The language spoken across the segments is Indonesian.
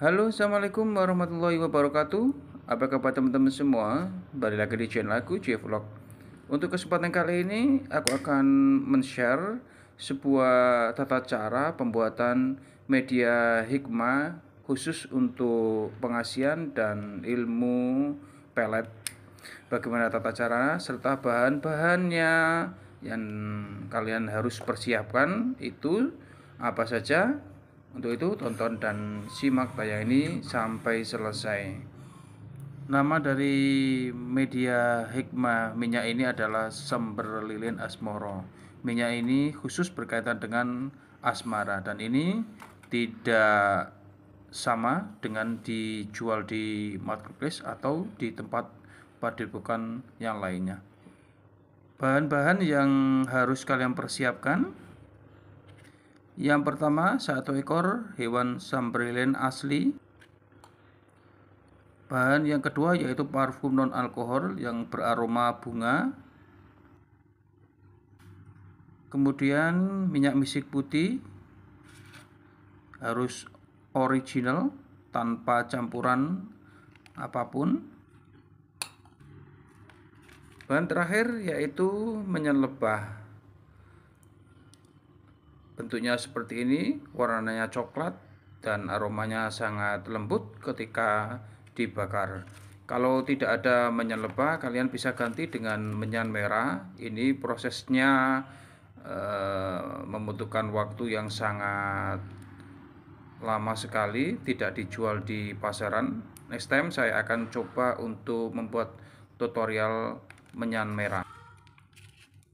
Halo, Assalamualaikum warahmatullahi wabarakatuh Apa kabar teman-teman semua? Balik lagi di channel aku, Vlog. Untuk kesempatan kali ini, aku akan men-share sebuah tata cara pembuatan media hikmah khusus untuk pengasian dan ilmu pelet Bagaimana tata cara serta bahan-bahannya yang kalian harus persiapkan itu apa saja untuk itu tonton dan simak tayang ini sampai selesai. Nama dari media hikmah minyak ini adalah Sember Lilin Asmoro. Minyak ini khusus berkaitan dengan asmara dan ini tidak sama dengan dijual di marketplace atau di tempat padepokan yang lainnya. Bahan-bahan yang harus kalian persiapkan yang pertama, satu ekor hewan sambrilen asli. Bahan yang kedua yaitu parfum non alkohol yang beraroma bunga. Kemudian minyak misik putih harus original tanpa campuran apapun. Bahan terakhir yaitu menyelebah Bentuknya seperti ini, warnanya coklat dan aromanya sangat lembut ketika dibakar. Kalau tidak ada menyan lebah, kalian bisa ganti dengan menyan merah. Ini prosesnya e, membutuhkan waktu yang sangat lama sekali, tidak dijual di pasaran. Next time saya akan coba untuk membuat tutorial menyan merah.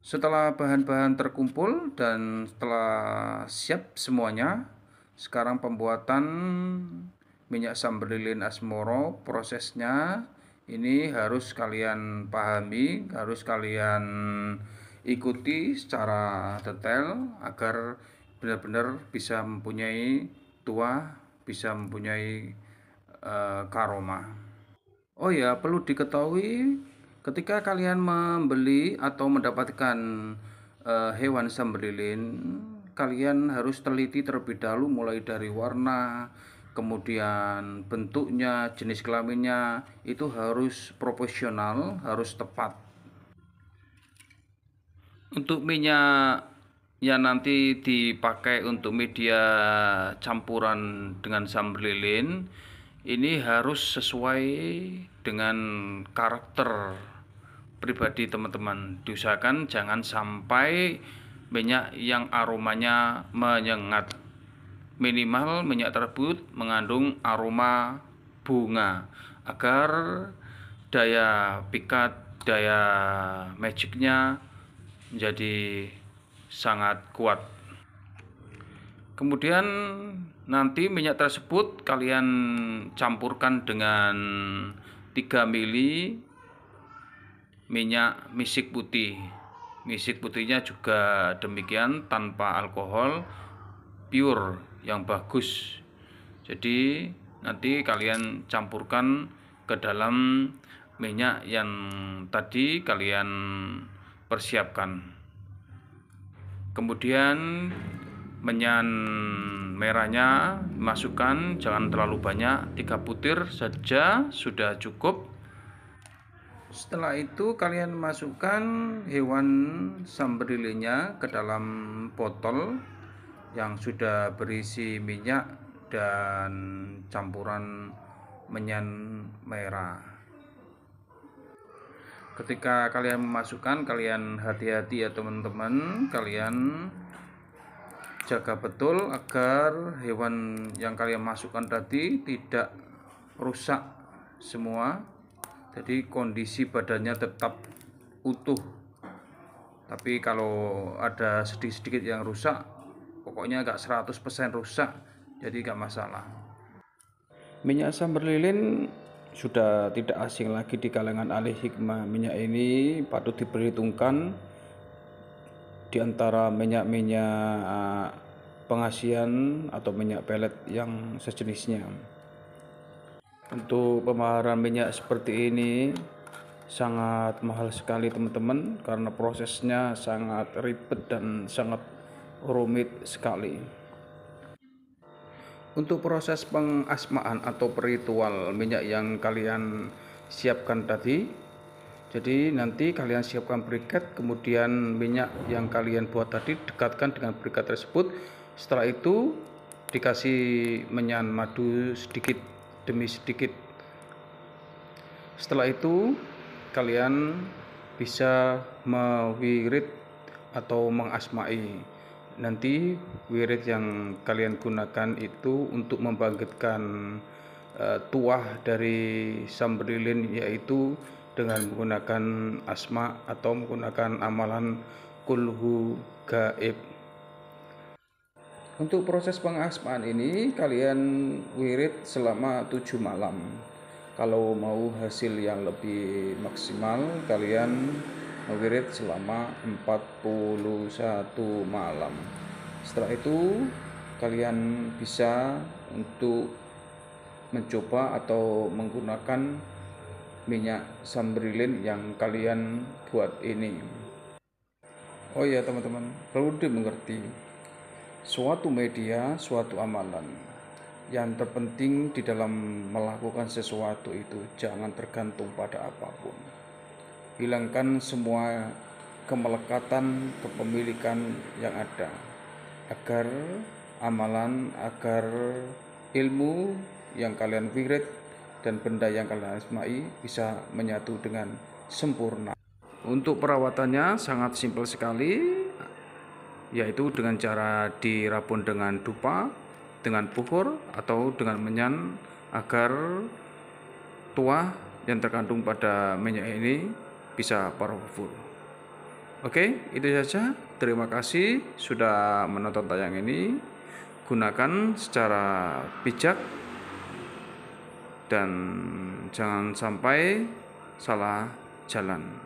Setelah bahan-bahan terkumpul dan setelah siap semuanya, sekarang pembuatan minyak sambal lilin asmoro prosesnya ini harus kalian pahami, harus kalian ikuti secara detail agar benar-benar bisa mempunyai tua, bisa mempunyai uh, karoma. Oh ya, perlu diketahui Ketika kalian membeli atau mendapatkan uh, hewan sembelilin, kalian harus teliti terlebih dahulu mulai dari warna, kemudian bentuknya, jenis kelaminnya itu harus profesional, harus tepat. Untuk minyak yang nanti dipakai untuk media campuran dengan sambelilin ini harus sesuai dengan karakter pribadi teman-teman diusahakan jangan sampai minyak yang aromanya menyengat minimal minyak tersebut mengandung aroma bunga agar daya pikat daya magicnya menjadi sangat kuat kemudian nanti minyak tersebut kalian campurkan dengan 3 mili minyak misik putih misik putihnya juga demikian tanpa alkohol pure yang bagus jadi nanti kalian campurkan ke dalam minyak yang tadi kalian persiapkan kemudian menyan merahnya masukkan jangan terlalu banyak tiga butir saja sudah cukup setelah itu kalian masukkan hewan sambrilinya ke dalam botol yang sudah berisi minyak dan campuran menyan merah. Ketika kalian memasukkan, kalian hati-hati ya teman-teman. Kalian jaga betul agar hewan yang kalian masukkan tadi tidak rusak semua jadi kondisi badannya tetap utuh tapi kalau ada sedikit-sedikit yang rusak pokoknya enggak 100% rusak jadi nggak masalah minyak asam berlilin sudah tidak asing lagi di kalangan ahli hikmah minyak ini patut diperhitungkan di antara minyak-minyak ah, pengasian atau minyak pelet yang sejenisnya untuk pemaharan minyak seperti ini sangat mahal sekali teman-teman karena prosesnya sangat ribet dan sangat rumit sekali untuk proses pengasmaan atau peritual minyak yang kalian siapkan tadi jadi nanti kalian siapkan briket kemudian minyak yang kalian buat tadi dekatkan dengan briket tersebut setelah itu dikasih menyan madu sedikit demi sedikit. Setelah itu, kalian bisa mewirid atau mengasmai. Nanti wirid yang kalian gunakan itu untuk membangkitkan uh, tuah dari sambrilin, yaitu dengan menggunakan asma atau menggunakan amalan kulhu gaib. Untuk proses pengasmaan ini kalian wirid selama 7 malam. Kalau mau hasil yang lebih maksimal kalian wirid selama 41 malam. Setelah itu kalian bisa untuk mencoba atau menggunakan minyak sambrilin yang kalian buat ini. Oh ya teman-teman, perlu dimengerti suatu media, suatu amalan. Yang terpenting di dalam melakukan sesuatu itu jangan tergantung pada apapun. Hilangkan semua kemelekatan kepemilikan yang ada agar amalan, agar ilmu yang kalian wirid dan benda yang kalian asmai bisa menyatu dengan sempurna. Untuk perawatannya sangat simpel sekali, yaitu dengan cara dirabun dengan dupa, dengan pukur atau dengan menyan agar tuah yang terkandung pada minyak ini bisa parfum. Oke, itu saja. Terima kasih sudah menonton tayang ini. Gunakan secara bijak dan jangan sampai salah jalan.